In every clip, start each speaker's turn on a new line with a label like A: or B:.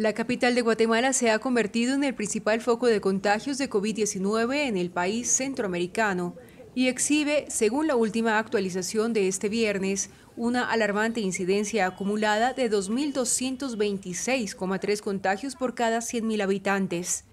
A: La capital de Guatemala se ha convertido en el principal foco de contagios de COVID-19 en el país centroamericano y exhibe, según la última actualización de este viernes, una alarmante incidencia acumulada de 2.226,3 contagios por cada 100.000 habitantes.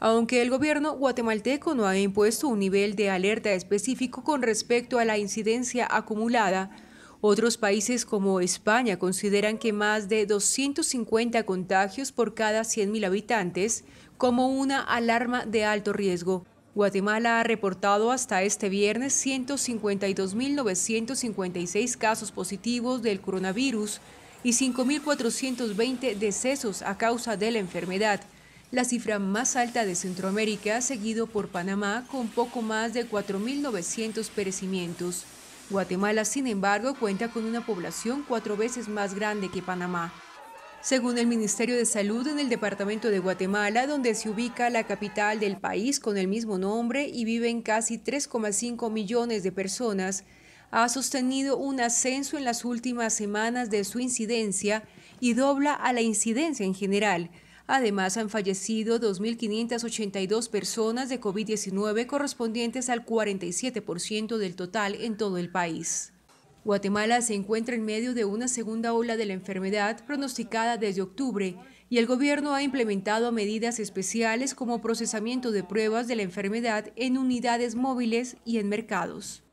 A: Aunque el gobierno guatemalteco no ha impuesto un nivel de alerta específico con respecto a la incidencia acumulada, otros países como España consideran que más de 250 contagios por cada 100.000 habitantes como una alarma de alto riesgo. Guatemala ha reportado hasta este viernes 152.956 casos positivos del coronavirus y 5.420 decesos a causa de la enfermedad, la cifra más alta de Centroamérica, seguido por Panamá con poco más de 4.900 perecimientos. Guatemala, sin embargo, cuenta con una población cuatro veces más grande que Panamá. Según el Ministerio de Salud, en el departamento de Guatemala, donde se ubica la capital del país con el mismo nombre y viven casi 3,5 millones de personas, ha sostenido un ascenso en las últimas semanas de su incidencia y dobla a la incidencia en general, Además, han fallecido 2.582 personas de COVID-19 correspondientes al 47% del total en todo el país. Guatemala se encuentra en medio de una segunda ola de la enfermedad pronosticada desde octubre y el gobierno ha implementado medidas especiales como procesamiento de pruebas de la enfermedad en unidades móviles y en mercados.